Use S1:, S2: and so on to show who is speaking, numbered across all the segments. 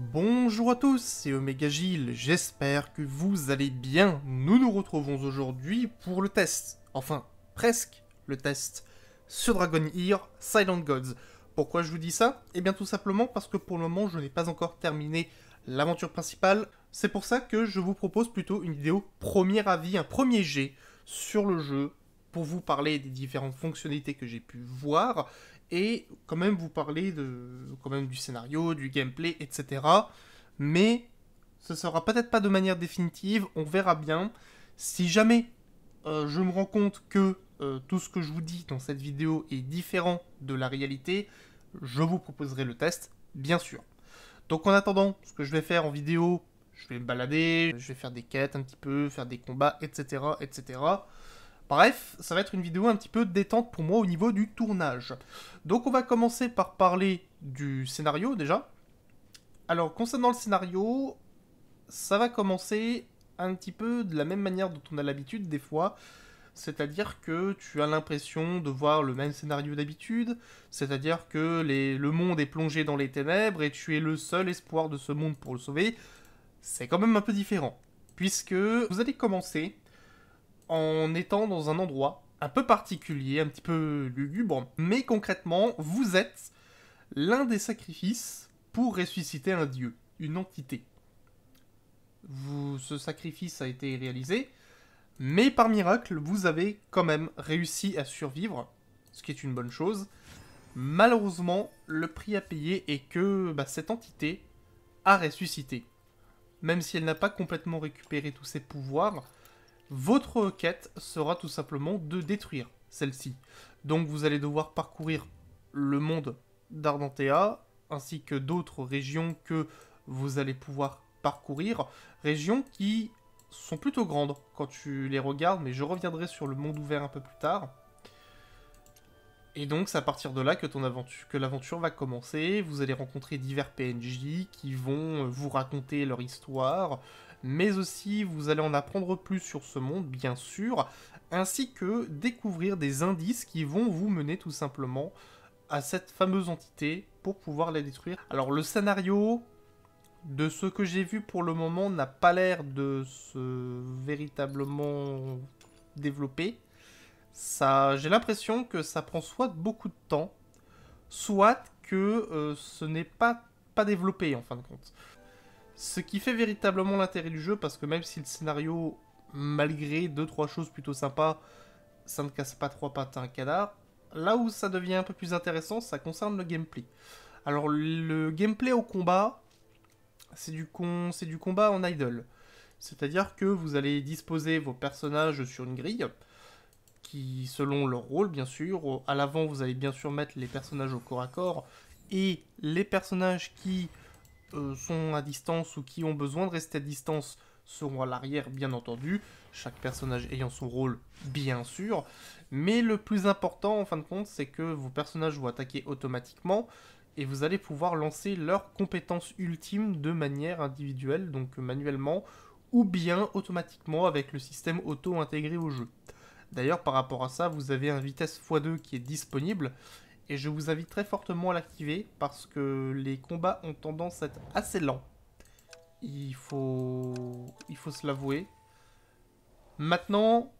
S1: Bonjour à tous, c'est Omega Gilles, j'espère que vous allez bien. Nous nous retrouvons aujourd'hui pour le test, enfin presque le test, sur Dragon Ear Silent Gods. Pourquoi je vous dis ça Eh bien tout simplement parce que pour le moment je n'ai pas encore terminé l'aventure principale. C'est pour ça que je vous propose plutôt une vidéo premier avis, un premier jet sur le jeu pour vous parler des différentes fonctionnalités que j'ai pu voir et quand même vous parler de, quand même du scénario, du gameplay, etc. Mais ce sera peut-être pas de manière définitive, on verra bien. Si jamais euh, je me rends compte que euh, tout ce que je vous dis dans cette vidéo est différent de la réalité, je vous proposerai le test, bien sûr. Donc en attendant, ce que je vais faire en vidéo, je vais me balader, je vais faire des quêtes un petit peu, faire des combats, etc. etc. Bref, ça va être une vidéo un petit peu détente pour moi au niveau du tournage. Donc on va commencer par parler du scénario déjà. Alors concernant le scénario, ça va commencer un petit peu de la même manière dont on a l'habitude des fois. C'est-à-dire que tu as l'impression de voir le même scénario d'habitude, c'est-à-dire que le monde est plongé dans les ténèbres et tu es le seul espoir de ce monde pour le sauver. C'est quand même un peu différent, puisque vous allez commencer en étant dans un endroit un peu particulier, un petit peu lugubre, mais concrètement, vous êtes l'un des sacrifices pour ressusciter un dieu, une entité. Vous, ce sacrifice a été réalisé, mais par miracle, vous avez quand même réussi à survivre, ce qui est une bonne chose. Malheureusement, le prix à payer est que bah, cette entité a ressuscité. Même si elle n'a pas complètement récupéré tous ses pouvoirs, votre quête sera tout simplement de détruire celle-ci. Donc vous allez devoir parcourir le monde d'Ardentea, ainsi que d'autres régions que vous allez pouvoir parcourir, régions qui sont plutôt grandes quand tu les regardes, mais je reviendrai sur le monde ouvert un peu plus tard. Et donc c'est à partir de là que, aventure, que l'aventure va commencer, vous allez rencontrer divers PNJ qui vont euh, vous raconter leur histoire, mais aussi vous allez en apprendre plus sur ce monde, bien sûr, ainsi que découvrir des indices qui vont vous mener tout simplement à cette fameuse entité pour pouvoir la détruire. Alors le scénario, de ce que j'ai vu pour le moment, n'a pas l'air de se véritablement développer. Ça, j'ai l'impression que ça prend soit beaucoup de temps, soit que euh, ce n'est pas, pas développé en fin de compte. Ce qui fait véritablement l'intérêt du jeu, parce que même si le scénario, malgré 2-3 choses plutôt sympas, ça ne casse pas trois pattes à un canard, là où ça devient un peu plus intéressant, ça concerne le gameplay. Alors le gameplay au combat, c'est du, du combat en idle. C'est-à-dire que vous allez disposer vos personnages sur une grille, qui selon leur rôle bien sûr, à l'avant vous allez bien sûr mettre les personnages au corps à corps, et les personnages qui euh, sont à distance ou qui ont besoin de rester à distance seront à l'arrière, bien entendu, chaque personnage ayant son rôle, bien sûr. Mais le plus important, en fin de compte, c'est que vos personnages vont attaquer automatiquement et vous allez pouvoir lancer leurs compétences ultimes de manière individuelle, donc manuellement, ou bien automatiquement avec le système auto intégré au jeu. D'ailleurs, par rapport à ça, vous avez un vitesse x2 qui est disponible et je vous invite très fortement à l'activer parce que les combats ont tendance à être assez lents. Il faut, il faut se l'avouer. Maintenant,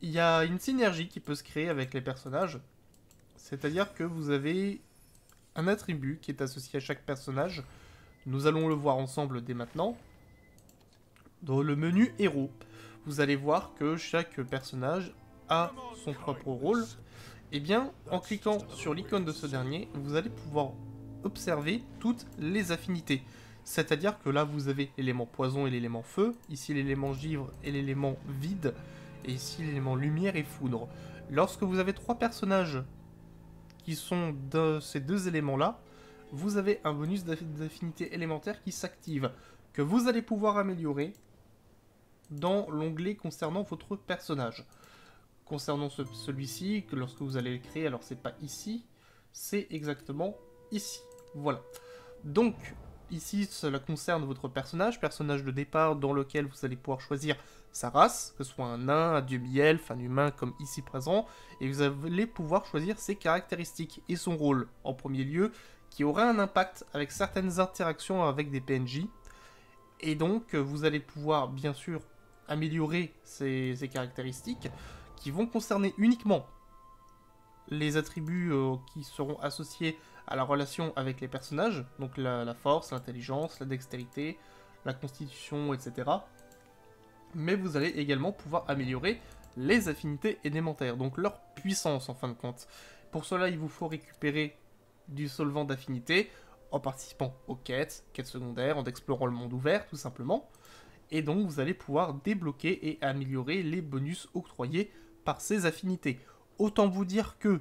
S1: il y a une synergie qui peut se créer avec les personnages. C'est-à-dire que vous avez un attribut qui est associé à chaque personnage. Nous allons le voir ensemble dès maintenant. Dans le menu héros, vous allez voir que chaque personnage a son propre rôle. Eh bien, en cliquant sur l'icône de ce dernier, vous allez pouvoir observer toutes les affinités. C'est-à-dire que là, vous avez l'élément poison et l'élément feu, ici l'élément givre et l'élément vide, et ici l'élément lumière et foudre. Lorsque vous avez trois personnages qui sont de ces deux éléments-là, vous avez un bonus d'affinité élémentaire qui s'active, que vous allez pouvoir améliorer dans l'onglet concernant votre personnage. Concernant celui-ci, que lorsque vous allez le créer, alors c'est pas ici, c'est exactement ici. Voilà. Donc, ici, cela concerne votre personnage, personnage de départ dans lequel vous allez pouvoir choisir sa race, que ce soit un nain, un demi-elfe, un humain comme ici présent, et vous allez pouvoir choisir ses caractéristiques et son rôle en premier lieu, qui aura un impact avec certaines interactions avec des PNJ. Et donc, vous allez pouvoir bien sûr améliorer ces, ces caractéristiques, qui vont concerner uniquement les attributs euh, qui seront associés à la relation avec les personnages, donc la, la force, l'intelligence, la dextérité, la constitution, etc. Mais vous allez également pouvoir améliorer les affinités élémentaires, donc leur puissance en fin de compte. Pour cela, il vous faut récupérer du solvant d'affinité en participant aux quêtes, quêtes secondaires, en explorant le monde ouvert tout simplement. Et donc vous allez pouvoir débloquer et améliorer les bonus octroyés par ses affinités. Autant vous dire que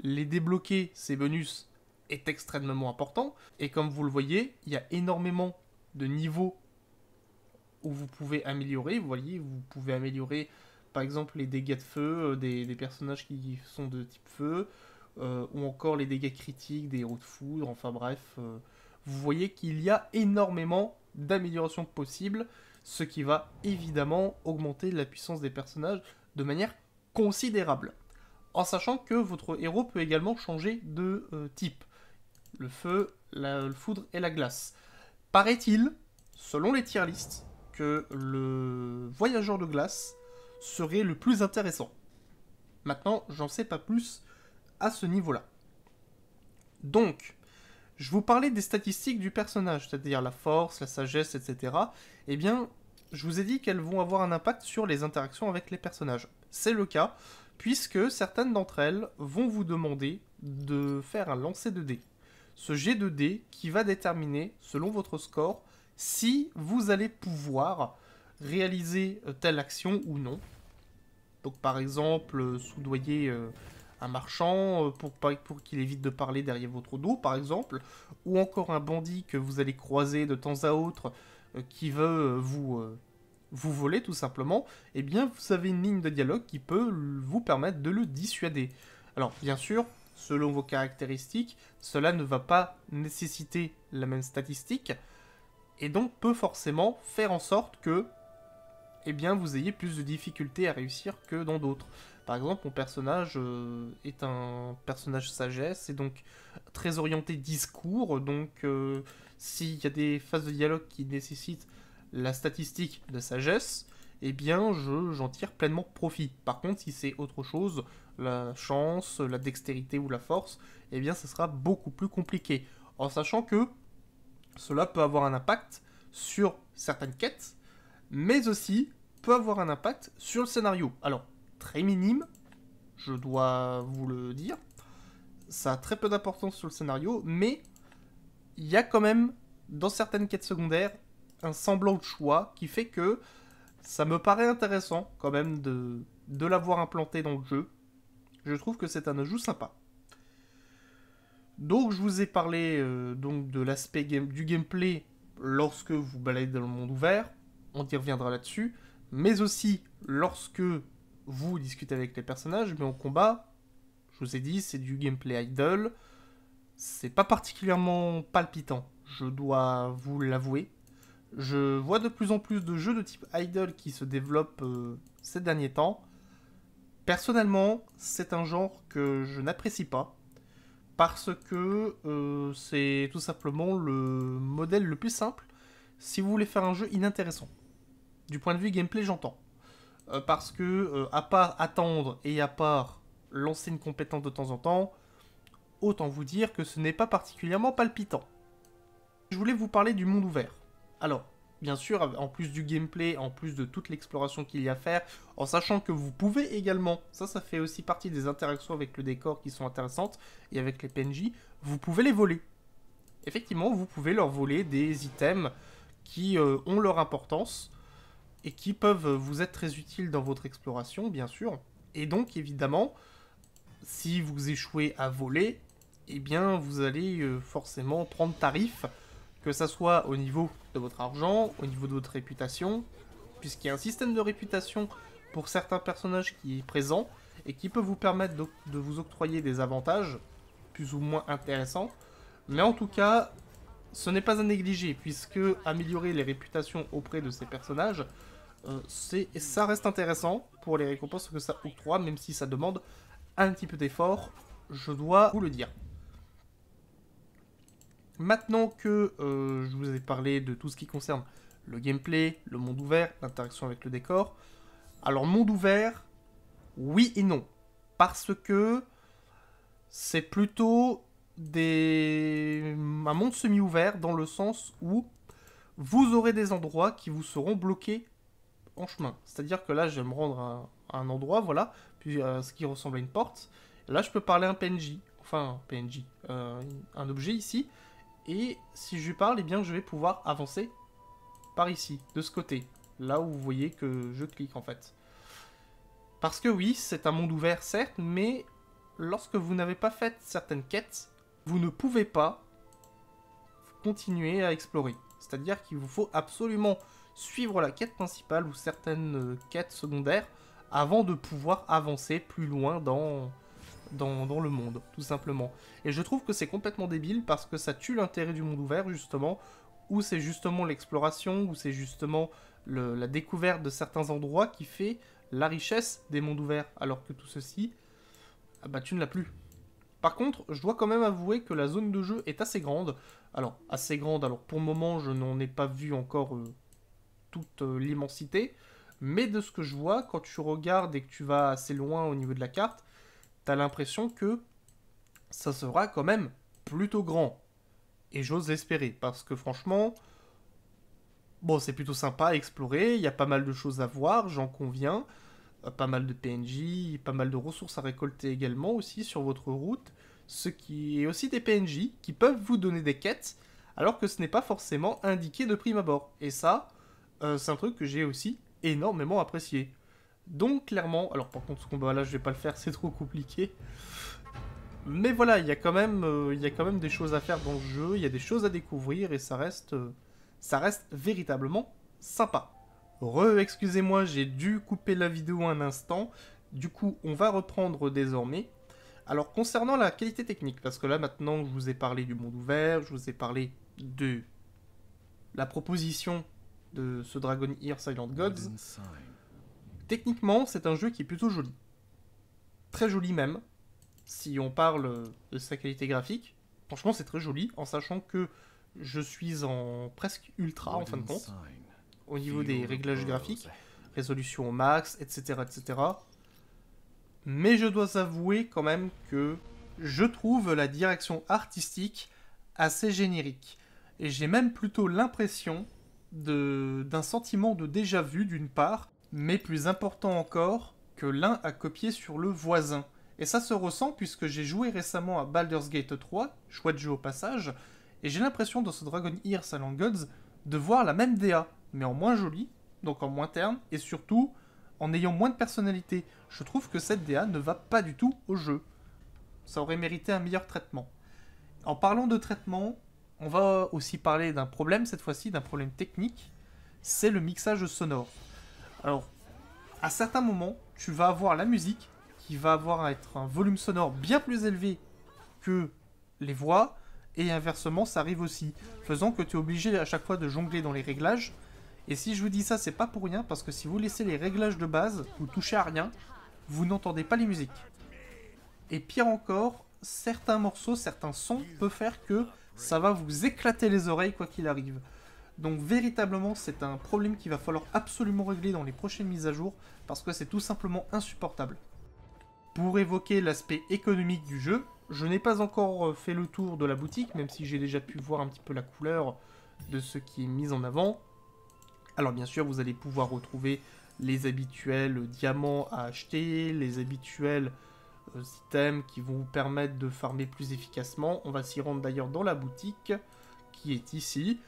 S1: les débloquer, ces bonus, est extrêmement important. Et comme vous le voyez, il y a énormément de niveaux où vous pouvez améliorer. Vous voyez, vous pouvez améliorer par exemple les dégâts de feu euh, des, personnages qui sont de type feu, euh, ou encore les dégâts critiques des héros de foudre. Enfin bref, euh, vous voyez qu'il y a énormément d'améliorations possibles, ce qui va évidemment augmenter la puissance des personnages, de manière considérable. En sachant que votre héros peut également changer de euh, type. Le feu, la le foudre et la glace. Paraît-il, selon les tier listes, que le voyageur de glace serait le plus intéressant. Maintenant, j'en sais pas plus à ce niveau-là. Donc, je vous parlais des statistiques du personnage, c'est-à-dire la force, la sagesse, etc. Eh bien, je vous ai dit qu'elles vont avoir un impact sur les interactions avec les personnages. C'est le cas, puisque certaines d'entre elles vont vous demander de faire un lancer de dés. Ce jet de dés qui va déterminer, selon votre score, si vous allez pouvoir réaliser euh, telle action ou non. Donc par exemple, euh, soudoyer euh, un marchand pour qu'il évite de parler derrière votre dos, par exemple, ou encore un bandit que vous allez croiser de temps à autre euh, qui veut euh, vous, euh, vous voler tout simplement, eh bien vous avez une ligne de dialogue qui peut vous permettre de le dissuader. Alors bien sûr, selon vos caractéristiques, cela ne va pas nécessiter la même statistique, et donc peut forcément faire en sorte que eh bien, vous ayez plus de difficultés à réussir que dans d'autres. Par exemple, mon personnage est un personnage sagesse, et donc très orienté discours, donc euh, s'il y a des phases de dialogue qui nécessitent la statistique, de sagesse, eh bien je, j'en tire pleinement profit. Par contre, si c'est autre chose, la chance, la dextérité ou la force, eh bien ce sera beaucoup plus compliqué. En sachant que cela peut avoir un impact sur certaines quêtes, mais aussi peut avoir un impact sur le scénario. Alors, très minime, je dois vous le dire, ça a très peu d'importance sur le scénario, mais il y a quand même, dans certaines quêtes secondaires, un semblant de choix qui fait que ça me paraît intéressant quand même de, de l'avoir implanté dans le jeu. Je trouve que c'est un ajout sympa. Donc je vous ai parlé euh, donc de l'aspect du gameplay lorsque vous baladez dans le monde ouvert, on y reviendra là-dessus, mais aussi lorsque vous discutez avec les personnages, mais en combat, je vous ai dit, c'est du gameplay idle. C'est pas particulièrement palpitant, je dois vous l'avouer. Je vois de plus en plus de jeux de type idle qui se développent euh, ces derniers temps. Personnellement, c'est un genre que je n'apprécie pas parce que euh, c'est tout simplement le modèle le plus simple si vous voulez faire un jeu inintéressant. Du point de vue gameplay, j'entends. Euh, parce que, à part attendre et à part lancer une compétence de temps en temps, autant vous dire que ce n'est pas particulièrement palpitant. Je voulais vous parler du monde ouvert. Alors, bien sûr, en plus du gameplay, en plus de toute l'exploration qu'il y a à faire, en sachant que vous pouvez également, ça ça fait aussi partie des interactions avec le décor qui sont intéressantes, et avec les PNJ, vous pouvez les voler. Effectivement, vous pouvez leur voler des items qui euh, ont leur importance, et qui peuvent vous être très utiles dans votre exploration, bien sûr. Et donc, évidemment, si vous échouez à voler, eh bien vous allez euh, forcément prendre tarif, que ce soit au niveau de votre argent, au niveau de votre réputation, puisqu'il y a un système de réputation pour certains personnages qui est présent et qui peut vous permettre de, vous octroyer des avantages plus ou moins intéressants. Mais en tout cas, ce n'est pas à négliger, puisque améliorer les réputations auprès de ces personnages, euh, ça reste intéressant pour les récompenses que ça octroie, même si ça demande un petit peu d'effort, je dois vous le dire. Maintenant que euh, je vous ai parlé de tout ce qui concerne le gameplay, le monde ouvert, l'interaction avec le décor, alors monde ouvert, oui et non. Parce que c'est plutôt des... un monde semi-ouvert dans le sens où vous aurez des endroits qui vous seront bloqués en chemin. C'est-à-dire que là, je vais me rendre à un endroit, voilà, euh, ce qui ressemble à une porte. Là, je peux parler à un PNJ, enfin un PNJ, euh, un objet ici. Et si je lui parle, eh bien, je vais pouvoir avancer par ici, de ce côté. Là où vous voyez que je clique, en fait. Parce que oui, c'est un monde ouvert, certes, mais lorsque vous n'avez pas fait certaines quêtes, vous ne pouvez pas continuer à explorer. C'est-à-dire qu'il vous faut absolument suivre la quête principale ou certaines euh, quêtes secondaires avant de pouvoir avancer plus loin dans, le monde, tout simplement. Et je trouve que c'est complètement débile parce que ça tue l'intérêt du monde ouvert, justement, où c'est justement l'exploration, où c'est justement la découverte de certains endroits qui fait la richesse des mondes ouverts, alors que tout ceci, ah bah tu ne l'as plus. Par contre, je dois quand même avouer que la zone de jeu est assez grande. Alors, assez grande, alors pour le moment, je n'en ai pas vu encore euh, toute euh, l'immensité, mais de ce que je vois, quand tu regardes et que tu vas assez loin au niveau de la carte, tu as l'impression que ça sera quand même plutôt grand. Et j'ose espérer, parce que franchement, bon, c'est plutôt sympa à explorer, il y a pas mal de choses à voir, j'en conviens. Euh, pas mal de PNJ, pas mal de ressources à récolter également aussi sur votre route. Ce qui est aussi des PNJ qui peuvent vous donner des quêtes, alors que ce n'est pas forcément indiqué de prime abord. Et ça, euh, c'est un truc que j'ai aussi énormément apprécié. Donc clairement, alors par contre ce combat là je vais pas le faire, c'est trop compliqué. Mais voilà, il y, a quand même, euh, il y a quand même des choses à faire dans le jeu, il y a des choses à découvrir et ça reste, euh, ça reste véritablement sympa. Re, excusez-moi, j'ai dû couper la vidéo un instant. Du coup, on va reprendre désormais. Alors concernant la qualité technique, parce que là maintenant je vous ai parlé du monde ouvert, je vous ai parlé de la proposition de ce Dragon Ear Silent Gods. Techniquement, c'est un jeu qui est plutôt joli. Très joli même, si on parle de sa qualité graphique. Franchement, c'est très joli, en sachant que je suis en presque ultra, en fin de compte, au niveau des réglages graphiques, résolution max, etc., etc. Mais je dois avouer quand même que je trouve la direction artistique assez générique. Et j'ai même plutôt l'impression d'un sentiment de déjà-vu d'une part, mais plus important encore, que l'un a copié sur le voisin. Et ça se ressent puisque j'ai joué récemment à Baldur's Gate 3, choix de jeu au passage, et j'ai l'impression dans ce Dragon Ear Silent Gods de voir la même DA, mais en moins jolie, donc en moins terne, et surtout en ayant moins de personnalité. Je trouve que cette DA ne va pas du tout au jeu. Ça aurait mérité un meilleur traitement. En parlant de traitement, on va aussi parler d'un problème, cette fois-ci, d'un problème technique, c'est le mixage sonore. Alors, à certains moments, tu vas avoir la musique qui va avoir à être un volume sonore bien plus élevé que les voix, et inversement, ça arrive aussi, faisant que tu es obligé à chaque fois de jongler dans les réglages. Et si je vous dis ça, c'est pas pour rien, parce que si vous laissez les réglages de base, vous touchez à rien, vous n'entendez pas les musiques. Et pire encore, certains morceaux, certains sons peuvent faire que ça va vous éclater les oreilles quoi qu'il arrive. Donc véritablement, c'est un problème qu'il va falloir absolument régler dans les prochaines mises à jour, parce que c'est tout simplement insupportable. Pour évoquer l'aspect économique du jeu, je n'ai pas encore euh, fait le tour de la boutique, même si j'ai déjà pu voir un petit peu la couleur de ce qui est mis en avant. Alors bien sûr, vous allez pouvoir retrouver les habituels diamants à acheter, les habituels items euh, qui vont vous permettre de farmer plus efficacement. On va s'y rendre d'ailleurs dans la boutique qui est ici.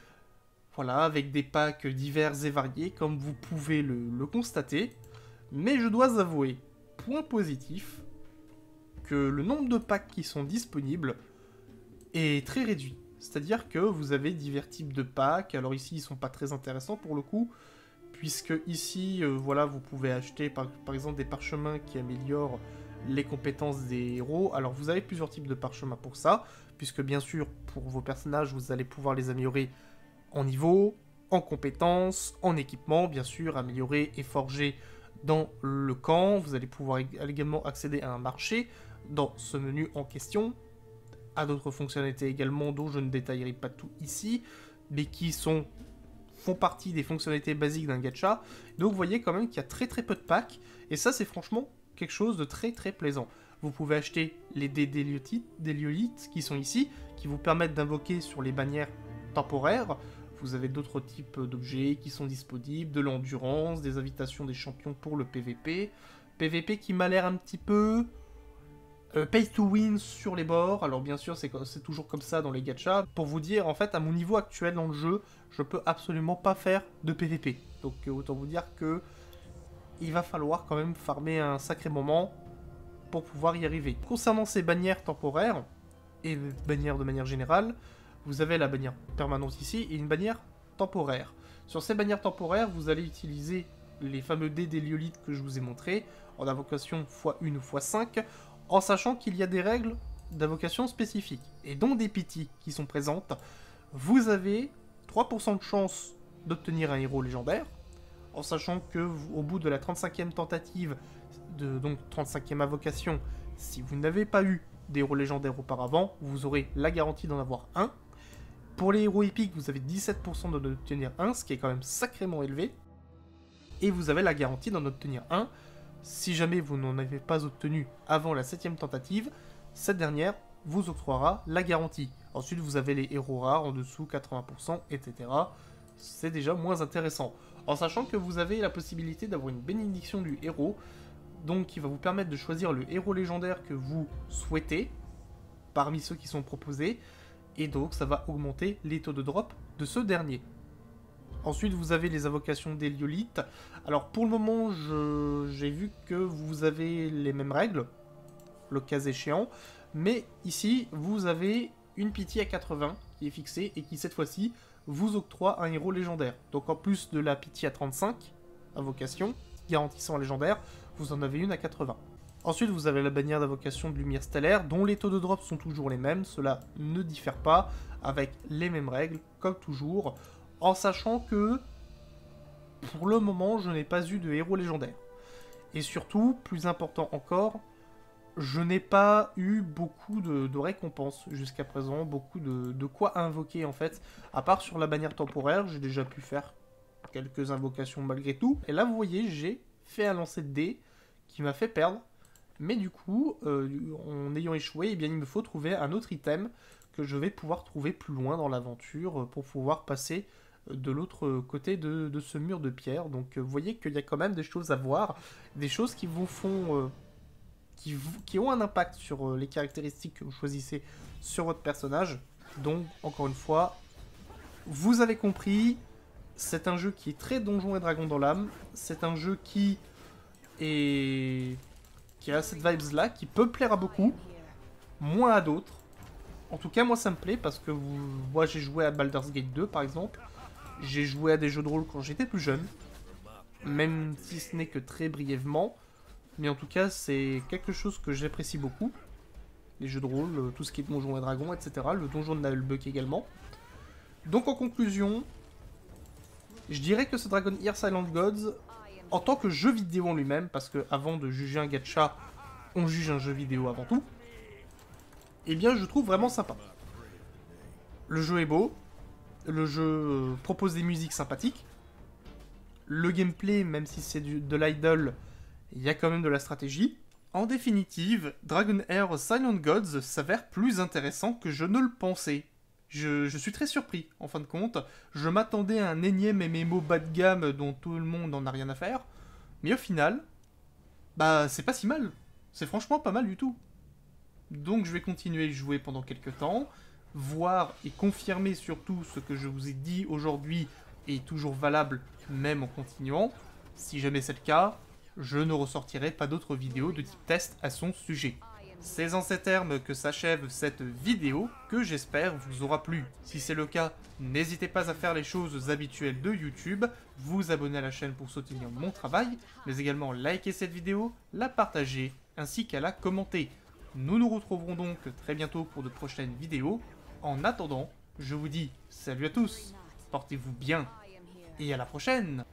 S1: Voilà, avec des packs divers et variés comme vous pouvez le, constater. Mais je dois avouer, point positif, que le nombre de packs qui sont disponibles est très réduit. C'est-à-dire que vous avez divers types de packs. Alors ici, ils ne sont pas très intéressants pour le coup, puisque ici, euh, voilà, vous pouvez acheter par, exemple des parchemins qui améliorent les compétences des héros. Alors vous avez plusieurs types de parchemins pour ça, puisque bien sûr pour vos personnages vous allez pouvoir les améliorer en niveau, en compétences, en équipement, bien sûr améliorer et forger dans le camp. Vous allez pouvoir également accéder à un marché dans ce menu en question, à d'autres fonctionnalités également dont je ne détaillerai pas tout ici, mais qui sont font partie des fonctionnalités basiques d'un gacha. Donc vous voyez quand même qu'il y a très très peu de packs, et ça c'est franchement quelque chose de très très plaisant. Vous pouvez acheter les dés qui sont ici, qui vous permettent d'invoquer sur les bannières temporaires. Vous avez d'autres types d'objets qui sont disponibles, de l'endurance, des invitations des champions pour le PVP. PVP qui m'a l'air un petit peu... Euh, pay to win sur les bords, alors bien sûr c'est toujours comme ça dans les gachas. Pour vous dire, en fait, à mon niveau actuel dans le jeu, je peux absolument pas faire de PVP. Donc euh, autant vous dire que il va falloir quand même farmer un sacré moment pour pouvoir y arriver. Concernant ces bannières temporaires, et bannières de manière générale, vous avez la bannière permanente ici et une bannière temporaire. Sur ces bannières temporaires, vous allez utiliser les fameux dés des liolites que je vous ai montrés, en invocation x1 ou x5, en sachant qu'il y a des règles d'invocation spécifiques, et dont des pity qui sont présentes. Vous avez 3% de chance d'obtenir un héros légendaire, en sachant que au bout de la 35e tentative, de, donc 35e invocation, si vous n'avez pas eu des héros légendaires auparavant, vous aurez la garantie d'en avoir un. Pour les héros épiques, vous avez 17% d'en obtenir un, ce qui est quand même sacrément élevé. Et vous avez la garantie d'en obtenir un si jamais vous n'en avez pas obtenu avant la 7ème tentative. Cette dernière vous octroiera la garantie. Ensuite, vous avez les héros rares en dessous, 80%, etc. C'est déjà moins intéressant en sachant que vous avez la possibilité d'avoir une bénédiction du héros, donc qui va vous permettre de choisir le héros légendaire que vous souhaitez parmi ceux qui sont proposés, et donc ça va augmenter les taux de drop de ce dernier. Ensuite, vous avez les invocations d'Héliolite. Alors, pour le moment, j'ai vu que vous avez les mêmes règles, le cas échéant. Mais ici, vous avez une pitié à 80 qui est fixée et qui, cette fois-ci, vous octroie un héros légendaire. Donc en plus de la pitié à 35, invocation, garantissant légendaire, vous en avez une à 80. Ensuite, vous avez la bannière d'invocation de lumière stellaire, dont les taux de drop sont toujours les mêmes, cela ne diffère pas, avec les mêmes règles, comme toujours, en sachant que, pour le moment, je n'ai pas eu de héros légendaire. Et surtout, plus important encore, je n'ai pas eu beaucoup de, récompenses jusqu'à présent, beaucoup de, quoi invoquer en fait. À part sur la bannière temporaire, j'ai déjà pu faire quelques invocations malgré tout. Et là, vous voyez, j'ai fait un lancer de dés qui m'a fait perdre. Mais du coup, euh, en ayant échoué, eh bien, il me faut trouver un autre item que je vais pouvoir trouver plus loin dans l'aventure pour pouvoir passer de l'autre côté de, ce mur de pierre. Donc euh, vous voyez qu'il y a quand même des choses à voir, des choses qui vous font... Euh, qui, ont un impact sur euh, les caractéristiques que vous choisissez sur votre personnage. Donc, encore une fois, vous avez compris, c'est un jeu qui est très donjon et dragon dans l'âme. C'est un jeu qui est... a cette vibes là, qui peut plaire à beaucoup, moins à d'autres. En tout cas, moi ça me plaît parce que moi j'ai joué à Baldur's Gate 2 par exemple. J'ai joué à des jeux de rôle quand j'étais plus jeune, même si ce n'est que très brièvement. Mais en tout cas, c'est quelque chose que j'apprécie beaucoup. Les jeux de rôle, euh, tout ce qui est Donjon et Dragon, etc. Le Donjon de Nullbuck également. Donc en conclusion, je dirais que ce Dragon Ear Silent Gods, en tant que jeu vidéo en lui-même, parce que avant de juger un gacha, on juge un jeu vidéo avant tout, eh bien je trouve vraiment sympa. Le jeu est beau, le jeu euh, propose des musiques sympathiques, le gameplay, même si c'est de l'idle, il y a quand même de la stratégie. En définitive, Dragon Air Silent Gods s'avère plus intéressant que je ne le pensais. Je, suis très surpris, en fin de compte. Je m'attendais à un énième MMO bas de gamme dont tout le monde n'en a rien à faire. Mais au final, bah c'est pas si mal. C'est franchement pas mal du tout. Donc je vais continuer à jouer pendant quelques temps, voir et confirmer surtout ce que je vous ai dit aujourd'hui est toujours valable même en continuant. Si jamais c'est le cas, je ne ressortirai pas d'autres vidéos de type test à son sujet. C'est en ces termes que s'achève cette vidéo que j'espère vous aura plu. Si c'est le cas, n'hésitez pas à faire les choses habituelles de YouTube, vous abonner à la chaîne pour soutenir mon travail, mais également liker cette vidéo, la partager, ainsi qu'à la commenter. Nous nous retrouverons donc très bientôt pour de prochaines vidéos. En attendant, je vous dis salut à tous, portez-vous bien et à la prochaine